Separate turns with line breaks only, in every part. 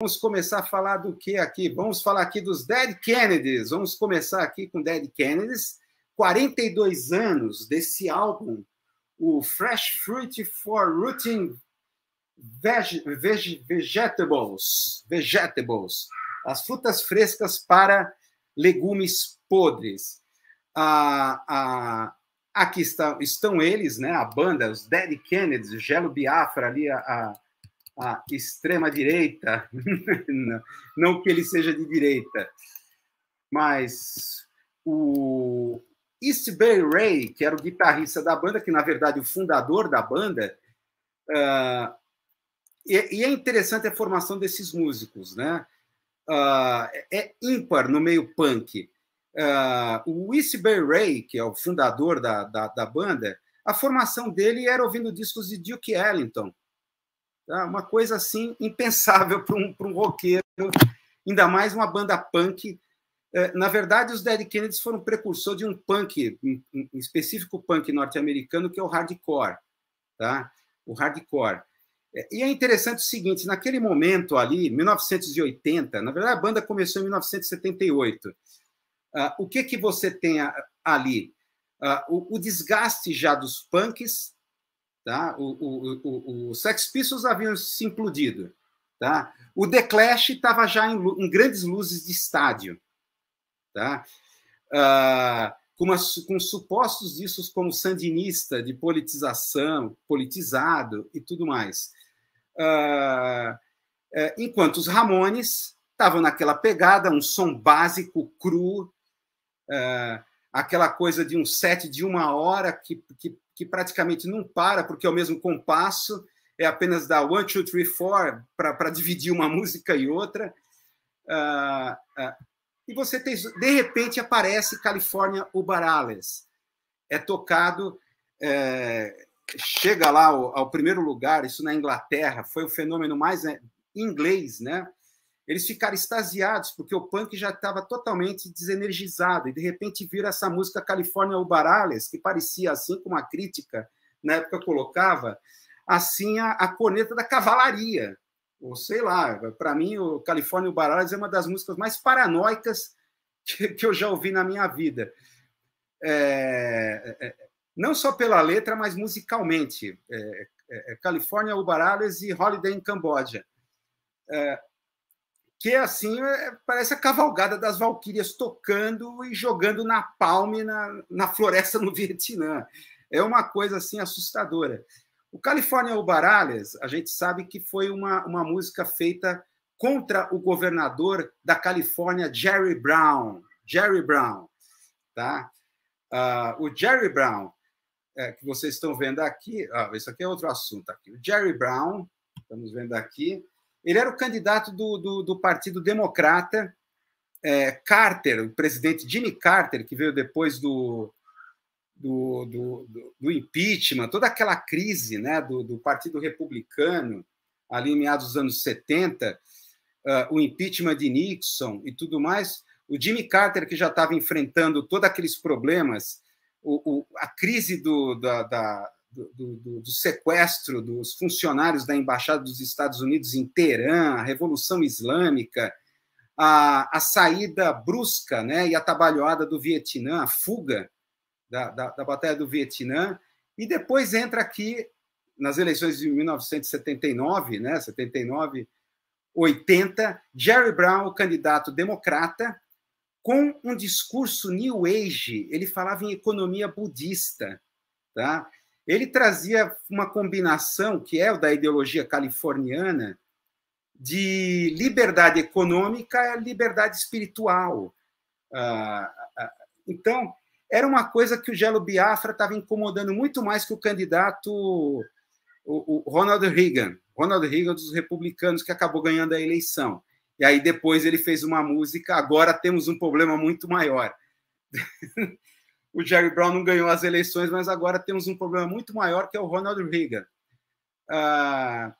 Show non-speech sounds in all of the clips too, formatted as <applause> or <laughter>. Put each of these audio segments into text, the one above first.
Vamos começar a falar do que aqui? Vamos falar aqui dos Dead Kennedys. Vamos começar aqui com Dead Kennedys. 42 anos desse álbum, o Fresh Fruit for Rooting veg, veg, Vegetables. Vegetables. As frutas frescas para legumes podres. Ah, ah, aqui está, estão eles, né? a banda, os Dead Kennedys, Gelo Biafra ali, a, a a extrema-direita, <laughs> não que ele seja de direita, mas o Bay Ray, que era o guitarrista da banda, que na verdade o fundador da banda, uh, e, e, é interessante a formação desses músicos, né? Uh, é ímpar no meio punk. Uh, o Bay Ray, que é o fundador da, da, da banda, a formação dele era ouvindo discos de Duke Ellington, Tá? Uma coisa assim impensável para um, um roqueiro, ainda mais uma banda punk. É, na verdade, os Dead Kennedys foram precursor de um punk, um específico punk norte-americano, que é o hardcore. Tá? O hardcore. É, e é interessante o seguinte: naquele momento ali, 1980, na verdade a banda começou em 1978. Uh, ah, o que que você tem ali? Uh, o, o, desgaste já dos punks Tá? O, o, o, o Sex Pistols haviam se implodido. Tá? O The Clash estava já em, em, grandes luzes de estádio. Tá? Uh, com, uma, com supostos discos como sandinista, de politização, politizado e tudo mais. Uh, enquanto os Ramones estavam naquela pegada, um som básico, cru, uh, aquela coisa de um set de uma hora que, que, que praticamente não para, porque é o mesmo compasso, é apenas da one, two, three, four para dividir uma <laughs> música e outra. Uh, uh, e você tem, de repente aparece California Ubarales. É tocado, é, chega lá ao, ao, primeiro lugar, isso na Inglaterra, foi o fenômeno mais né, inglês, né? Eles ficaram extasiados porque o punk já estava totalmente desenergizado e de repente viram essa música California Ubarales, que parecia assim como uma crítica na época colocava, assim a, a corneta da cavalaria. Ou sei lá, para mim o California Ubarales é uma das músicas mais paranoicas que, que eu já ouvi na minha vida. É, é, é não só pela letra, mas musicalmente. É, é California Ubarales e Holiday em Camboja. É, que é assim é, parece a cavalgada das valquírias tocando e jogando na palme na, na floresta no <laughs> Vietnã. É uma coisa assim assustadora. O California Ubarales, a gente sabe que foi uma, uma música feita contra o governador da Califórnia, Jerry Brown. Jerry Brown, tá? Uh, o Jerry Brown, é, que vocês estão vendo aqui, ó, ah, isso aqui é outro assunto aqui. O Jerry Brown, estamos vendo aqui, ele era o candidato do, do, do Partido Democrata, é, Carter, o presidente Jimmy Carter, que veio depois do, do, do, do impeachment, toda aquela crise né, do, Partido Republicano, ali em meados dos anos 70, uh, ah, o impeachment de Nixon e tudo mais. O Jimmy Carter, que já estava enfrentando todos aqueles problemas, o, o, a crise do, da, da do, do, do, sequestro dos funcionários da Embaixada dos Estados Unidos em Teerã, a Revolução Islâmica, a, a saída brusca né, e atabalhoada do Vietnã, a fuga da, da, da Batalha do Vietnã, e depois entra aqui nas eleições de 1979, né, 79, 80, Jerry Brown, o candidato democrata, com um discurso New Age, ele falava em economia budista, tá? ele trazia uma combinação que é o da ideologia californiana de liberdade econômica e liberdade espiritual. Ah, ah, ah, então, era uma coisa que o Gelo Biafra estava incomodando muito mais que o candidato o Ronald Reagan, Ronald Reagan dos republicanos que acabou ganhando a eleição. E aí depois ele fez uma música, agora temos um problema muito maior. <laughs> o Jerry Brown não ganhou as eleições, mas agora temos um problema muito maior que é o Ronald Reagan. Ah,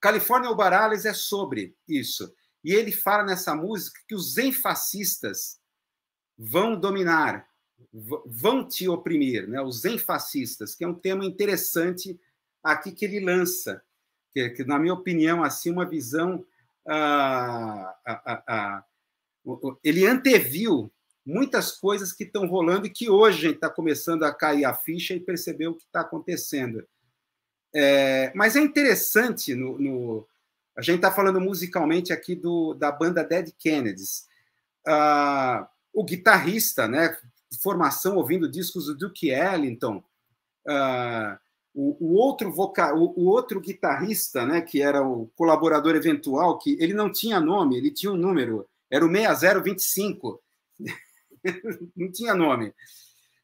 Califórnia Obarales é sobre isso. E ele fala nessa música que os enfascistas vão dominar, vão te oprimir, né? os enfascistas, que é um tema interessante aqui que ele lança, que, que na minha opinião, assim, uma visão. Ah, ah, ele anteviu muitas coisas que estão rolando e que hoje a gente está começando a cair a ficha e perceber o que está acontecendo. É, mas é interessante, no, no a gente está falando musicalmente aqui do, da banda Dead Kennedys. Ah, o guitarrista, né, formação ouvindo discos do Duke Ellington, ah, o, o, outro voca... O, o, outro guitarrista, né, que era o colaborador eventual, que ele não tinha nome, ele tinha um número, era o 6025. <laughs> não tinha nome.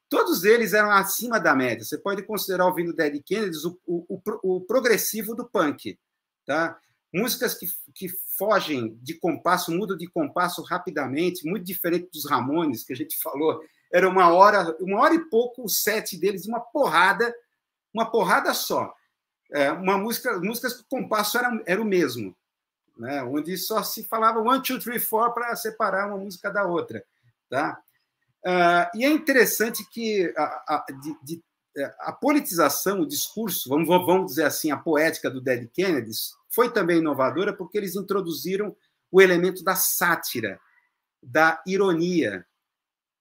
Todos eles eram acima da média. Você pode considerar ouvindo Dead Kennedys o, o, o, o progressivo do punk. Tá? Músicas que, que fogem de compasso, mudam de compasso rapidamente, muito diferente dos Ramones, que a gente falou. Era uma hora, uma hora e pouco o set deles, uma porrada, uma porrada só. É, uma música, músicas que o compasso era, era o mesmo, né? onde só se falava one, two, three, four para separar uma música da outra. Tá? Uh, e é interessante que a, a, de, de, é, a, politização, o discurso, vamos, vamos dizer assim, a poética do Dead Kennedys foi também inovadora porque eles introduziram o elemento da sátira, da ironia,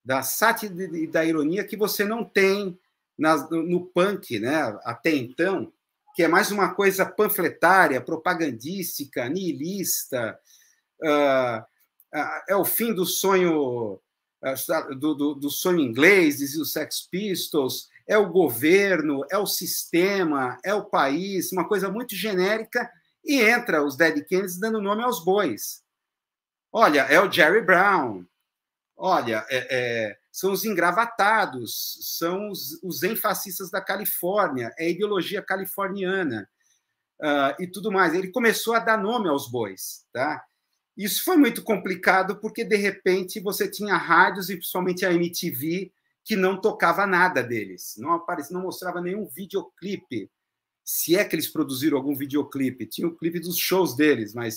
da sátira e da ironia que você não tem na, no punk né, até então, que é mais uma coisa panfletária, propagandística, nihilista, uh, uh, é o fim do sonho é, do, do, do sonho inglês, dizia os Sex Pistols, é o governo, é o sistema, é o país, uma coisa muito genérica, e entra os Dead Kennedys dando nome aos bois. Olha, é o Jerry Brown, olha, é, é, são os engravatados, são os, os enfascistas da Califórnia, é a ideologia californiana uh, e tudo mais. Ele começou a dar nome aos bois, tá? Isso foi muito complicado porque, de repente, você tinha rádios e principalmente a MTV que não tocava nada deles, não aparecia, não mostrava nenhum videoclipe. Se é que eles produziram algum videoclipe, tinha o clipe dos shows deles, mas